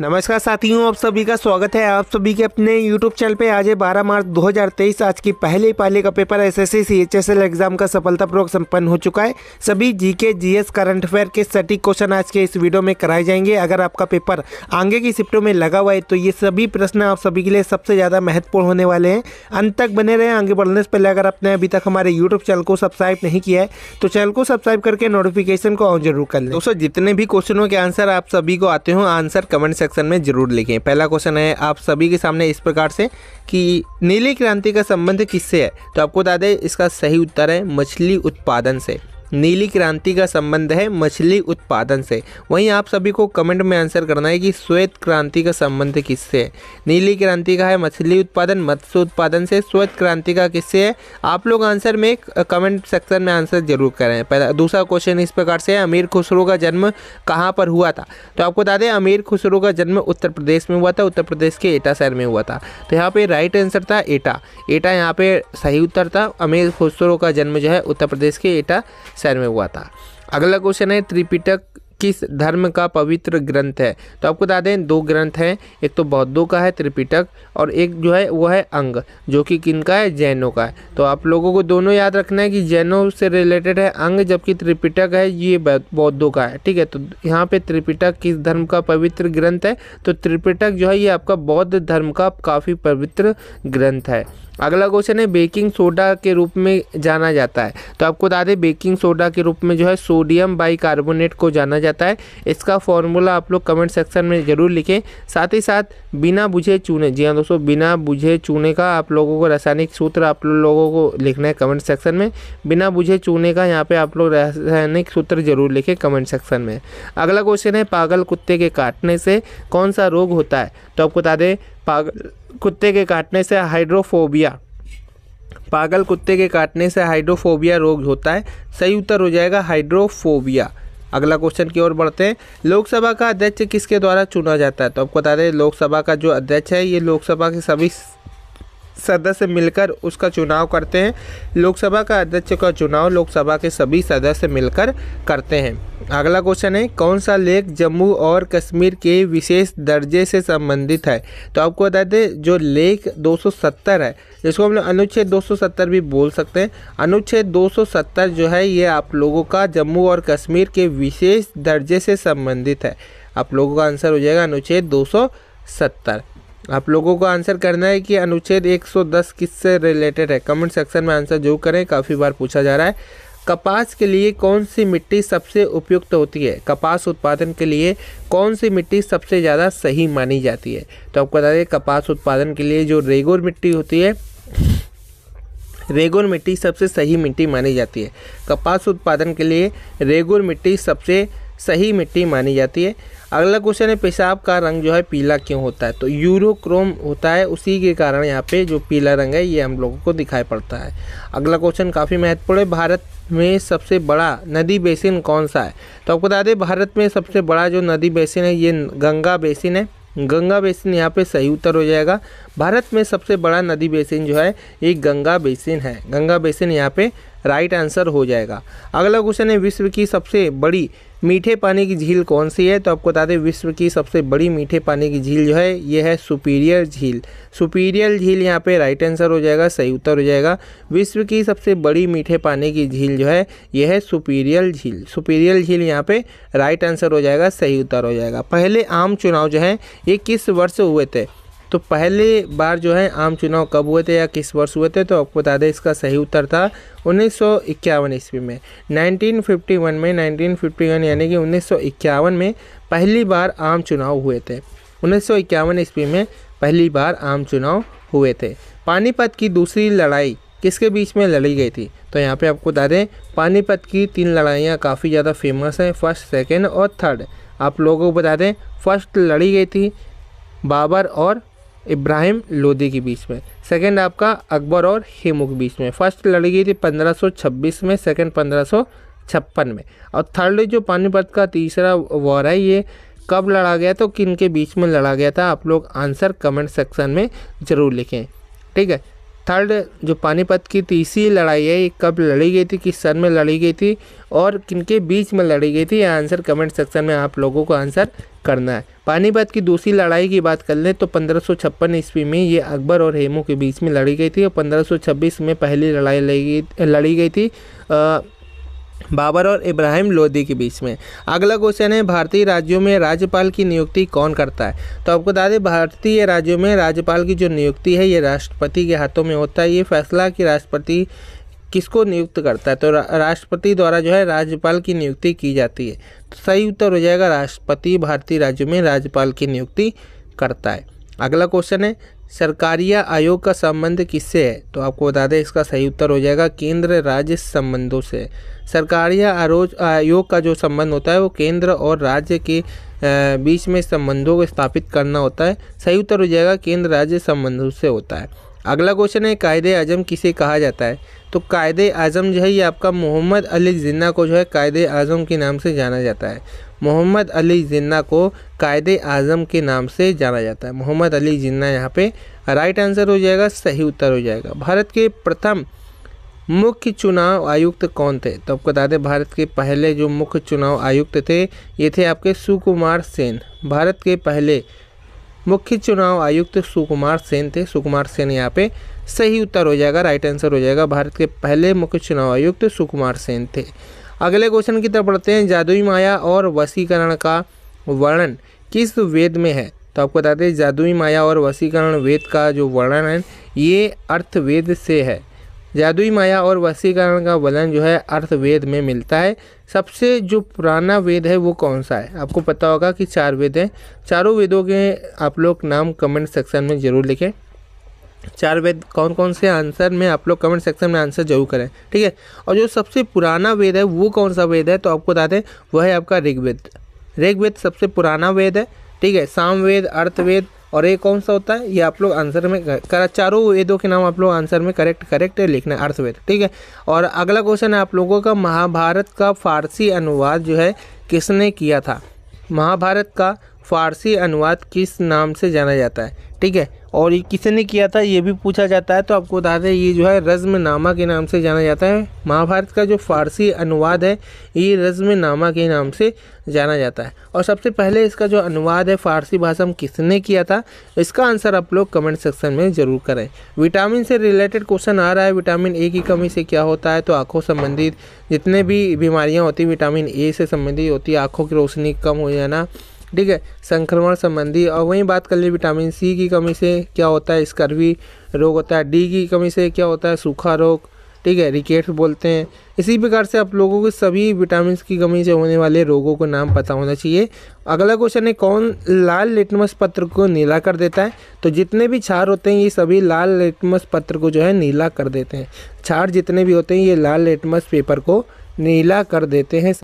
नमस्कार साथियों आप सभी का स्वागत है आप सभी के अपने YouTube चैनल पे आज है 12 मार्च 2023 आज की पहले पाले का paper S S C exam का सफलतापूर्वक संपन्न हो चुका है सभी जीके जीएस करंट अफेयर के सटीक क्वेश्चन आज के इस वीडियो में कराए जाएंगे अगर आपका पेपर आगे की शिफ्टों में लगा हुआ है तो ये सभी प्रश्न आप सभी के लिए सबसे ज़्यादा महत्वपूर्ण होने वाले हैं अंत तक बने रहे आगे बढ़ने से पहले अगर आपने अभी तक हमारे यूट्यूब चैनल को सब्सक्राइब नहीं किया है तो चैनल को सब्सक्राइब करके नोटिफिकेशन को ऑन जरूर कर लें दोस्तों जितने भी क्वेश्चनों के आंसर आप सभी को आते हो आंसर कमेंट सेक्शन में जरूर लिखें पहला क्वेश्चन है आप सभी के सामने इस प्रकार से कि नीली क्रांति का संबंध किससे है तो आपको बता दें इसका सही उत्तर है मछली उत्पादन से नीली क्रांति का संबंध है मछली उत्पादन से वहीं आप सभी को कमेंट में आंसर करना है कि श्वेत क्रांति का संबंध किससे है नीली क्रांति का है मछली उत्पादन मत्स्य उत्पादन से श्वेत क्रांति का किससे है आप लोग आंसर में कमेंट सेक्शन में आंसर जरूर करें पहला दूसरा क्वेश्चन इस प्रकार से है अमीर खुसरो का जन्म कहाँ पर हुआ था तो आपको बता दें अमीर खुसरो का जन्म उत्तर प्रदेश में हुआ था उत्तर प्रदेश के एटा शहर में हुआ था तो यहाँ पर राइट आंसर था एटा एटा यहाँ पे सही उत्तर था अमीर खुसरो का जन्म जो है उत्तर प्रदेश के एटा शहर में हुआ था अगला क्वेश्चन है त्रिपिटक किस धर्म का पवित्र ग्रंथ है तो आपको बता दें दो ग्रंथ हैं एक तो बौद्धों का है त्रिपिटक और एक जो है वो है अंग जो कि किन का है जैनों का है तो आप लोगों को दोनों याद रखना है कि जैनों से रिलेटेड है अंग जबकि त्रिपिटक है ये बौद्धों का है ठीक है तो यहाँ पे त्रिपिटक किस धर्म का पवित्र ग्रंथ है तो त्रिपिटक जो है ये आपका बौद्ध धर्म का काफ़ी पवित्र ग्रंथ है अगला क्वेश्चन है बेकिंग सोडा के रूप में जाना जाता है तो आपको बता दें बेकिंग सोडा के रूप में जो है सोडियम बाई को जाना जाता है इसका फॉर्मूला आप लोग कमेंट सेक्शन में ज़रूर लिखें साथ ही साथ बिना बुझे चूने जी हाँ दोस्तों बिना बुझे चूने का आप लोगों को रासायनिक सूत्र आप लोगों को लिखना है कमेंट सेक्शन में बिना बुझे चूने का यहाँ पर आप लोग रासायनिक सूत्र जरूर लिखें कमेंट सेक्शन में अगला क्वेश्चन है पागल कुत्ते के काटने से कौन सा रोग होता है तो आपको बता दें पागल कुत्ते के काटने से हाइड्रोफोबिया पागल कुत्ते के काटने से हाइड्रोफोबिया रोग होता है सही उत्तर हो जाएगा हाइड्रोफोबिया अगला क्वेश्चन की ओर बढ़ते हैं लोकसभा का अध्यक्ष किसके द्वारा चुना जाता है तो आपको बता दें लोकसभा का जो अध्यक्ष है ये लोकसभा के सभी सदस्य मिलकर उसका चुनाव करते हैं लोकसभा का अध्यक्ष का चुनाव लोकसभा के सभी सदस्य मिलकर करते हैं अगला क्वेश्चन है कौन सा लेख जम्मू और कश्मीर के विशेष दर्जे से संबंधित है तो आपको बता दें जो लेख 270 है जिसको हम लोग अनुच्छेद 270 भी बोल सकते हैं अनुच्छेद 270 जो है ये आप लोगों का जम्मू और कश्मीर के विशेष दर्जे से संबंधित है आप लोगों का आंसर हो जाएगा अनुच्छेद दो आप लोगों को आंसर करना है कि अनुच्छेद 110 किससे रिलेटेड है कमेंट सेक्शन में आंसर जरूर करें काफ़ी बार पूछा जा रहा है कपास के लिए कौन सी मिट्टी सबसे उपयुक्त होती है कपास उत्पादन के लिए कौन सी मिट्टी सबसे ज़्यादा सही मानी जाती है तो आपको बता दें कपास उत्पादन के लिए जो रेगोर मिट्टी होती है रेगोर मिट्टी सबसे सही मिट्टी मानी जाती है कपास उत्पादन के लिए रेगोर मिट्टी सबसे सही मिट्टी मानी जाती है अगला क्वेश्चन है पेशाब का रंग जो है पीला क्यों होता है तो यूरोक्रोम होता है उसी के कारण यहाँ पे जो पीला रंग है ये हम लोगों को दिखाई पड़ता है अगला क्वेश्चन काफ़ी महत्वपूर्ण है भारत में सबसे बड़ा नदी बेसिन कौन सा है तो आपको बता दें भारत में सबसे बड़ा जो नदी बेसिन है ये गंगा बेसिन है गंगा बेसिन यहाँ पे सही उत्तर हो जाएगा भारत में सबसे बड़ा नदी बेसिन जो है ये गंगा बेसिन है गंगा बेसिन यहाँ पे राइट आंसर हो जाएगा अगला क्वेश्चन है विश्व की सबसे बड़ी मीठे पानी की झील कौन सी है तो आपको बता दें विश्व की सबसे बड़ी मीठे पानी की झील जो है ये है सुपीरियर झील सुपीरियर झील यहाँ पे राइट आंसर हो जाएगा सही उत्तर हो जाएगा विश्व की सबसे बड़ी मीठे पानी की झील जो है यह है सुपीरियर झील सुपीरियर झील यहाँ पे राइट आंसर हो जाएगा सही उत्तर हो जाएगा पहले आम चुनाव जो है ये किस वर्ष हुए थे तो पहले बार जो है आम चुनाव कब हुए थे या किस वर्ष हुए थे तो आपको बता दें इसका सही उत्तर था उन्नीस सौ इक्यावन ईस्वी में 1951 में 1951 यानी कि उन्नीस सौ इक्यावन में पहली बार आम चुनाव हुए थे उन्नीस सौ इक्यावन ईस्वी में पहली बार आम चुनाव हुए थे पानीपत की दूसरी लड़ाई किसके बीच में लड़ी गई थी तो यहाँ पे आपको बता दें पानीपत की तीन लड़ाइयाँ काफ़ी ज़्यादा फेमस हैं फर्स्ट सेकेंड और थर्ड आप लोगों को बता दें फर्स्ट लड़ी गई थी बाबर और इब्राहिम लोदी के बीच में सेकंड आपका अकबर और हेमू के बीच में फर्स्ट लड़ी गई थी 1526 में सेकंड 1556 में और थर्ड जो पानीपत का तीसरा वॉर है ये कब लड़ा गया तो किन के बीच में लड़ा गया था आप लोग आंसर कमेंट सेक्शन में ज़रूर लिखें ठीक है थर्ड जो पानीपत की तीसरी लड़ाई है ये कब लड़ी गई थी किस सन में लड़ी गई थी और किनके बीच में लड़ी गई थी ये आंसर कमेंट सेक्शन में आप लोगों को आंसर करना है पानीपत की दूसरी लड़ाई की बात कर लें तो पंद्रह ईस्वी में ये अकबर और हेमू के बीच में लड़ी गई थी और पंद्रह में पहली लड़ाई लड़ी गई लड़ी गई थी आ, बाबर और इब्राहिम लोदी के बीच में अगला क्वेश्चन है भारतीय राज्यों में राज्यपाल की नियुक्ति कौन करता है तो आपको बता दें भारतीय राज्यों में राज्यपाल की जो नियुक्ति है ये राष्ट्रपति के हाथों में होता है ये फैसला कि राष्ट्रपति किसको नियुक्त करता है तो राष्ट्रपति द्वारा जो है राज्यपाल की नियुक्ति की जाती है तो सही उत्तर हो जाएगा राष्ट्रपति भारतीय राज्यों में राज्यपाल की नियुक्ति करता है अगला क्वेश्चन है सरकारिया आयोग का संबंध किससे है तो आपको बता दें इसका सही उत्तर हो जाएगा केंद्र राज्य संबंधों से सरकारिया आरोज आयोग का जो संबंध होता है वो केंद्र और राज्य के बीच में संबंधों को स्थापित करना होता है सही उत्तर हो जाएगा केंद्र राज्य संबंधों से होता है अगला क्वेश्चन है कायदे आजम किसे कहा जाता है तो कायदे आजम जो है ये आपका मोहम्मद अली जिन्ना को जो है कायदे आजम के नाम से जाना जाता है मोहम्मद अली जिन्ना को कायदे आज़म के नाम से जाना जाता है मोहम्मद अली जिन्ना यहाँ पे राइट आंसर हो जाएगा सही उत्तर हो जाएगा भारत के प्रथम मुख्य चुनाव आयुक्त कौन थे तो आपको बता दें भारत के पहले जो मुख्य चुनाव आयुक्त थे ये थे आपके सुकुमार सेन भारत के पहले मुख्य चुनाव आयुक्त सुकुमार सेन थे सुकुमार सेन यहाँ पे सही उत्तर हो जाएगा राइट आंसर हो जाएगा भारत के पहले मुख्य चुनाव आयुक्त सुकुमार सेन थे अगले क्वेश्चन की तरफ बढ़ते हैं जादुई माया और वसीकरण का वर्णन किस वेद में है तो आपको बताते हैं जादुई माया और वसीकरण वेद का जो वर्णन है ये अर्थवेद से है जादुई माया और वसीकरण का वर्णन जो है अर्थवेद में मिलता है सबसे जो पुराना वेद है वो कौन सा है आपको पता होगा कि चार वेद हैं चारों वेदों के आप लोग नाम कमेंट सेक्शन में ज़रूर लिखें चार वेद कौन कौन से आंसर में आप लोग कमेंट सेक्शन में आंसर जरूर करें ठीक है और जो सबसे पुराना वेद है वो कौन सा वेद है तो आपको बता दें वह है आपका ऋग्वेद ऋग्वेद सबसे पुराना वेद है ठीक है सामवेद अर्थवेद और ये कौन सा होता है ये आप लोग आंसर में कर चारों वेदों के नाम आप लोग आंसर में करेक्ट करेक्ट लिखना है अर्थवेद ठीक है और अगला क्वेश्चन है आप लोगों का महाभारत का फारसी अनुवाद जो है किसने किया था महाभारत का फारसी अनुवाद किस नाम से जाना जाता है ठीक है और ये किसने किया था ये भी पूछा जाता है तो आपको बता दें ये जो है रज्मनामा के नाम से जाना जाता है महाभारत का जो फ़ारसी अनुवाद है ये रज्मनामा के नाम से जाना जाता है और सबसे पहले इसका जो अनुवाद है फ़ारसी भाषा में किसने किया था इसका आंसर आप लोग कमेंट सेक्शन में ज़रूर करें विटामिन से रिलेटेड क्वेश्चन आ रहा है विटामिन ए की कमी से क्या होता है तो आँखों संबंधित जितने भी बीमारियाँ होती विटामिन ए से संबंधित होती है आँखों की रोशनी कम हो जाना ठीक है संक्रमण संबंधी और वहीं बात कर ली विटामिन सी की कमी से क्या होता है स्कर्वी रोग होता है डी की कमी से क्या होता है सूखा रोग ठीक है रिकेट्स बोलते हैं इसी प्रकार से आप लोगों को सभी विटामिन की कमी से होने वाले रोगों को नाम पता होना चाहिए अगला क्वेश्चन है कौन लाल लिटमस पत्र को नीला कर देता है तो जितने भी छार होते हैं ये सभी लाल लिटमस पत्र को जो है नीला कर देते हैं छार जितने भी होते हैं ये लाल लिटमस पेपर को नीला कर देते हैं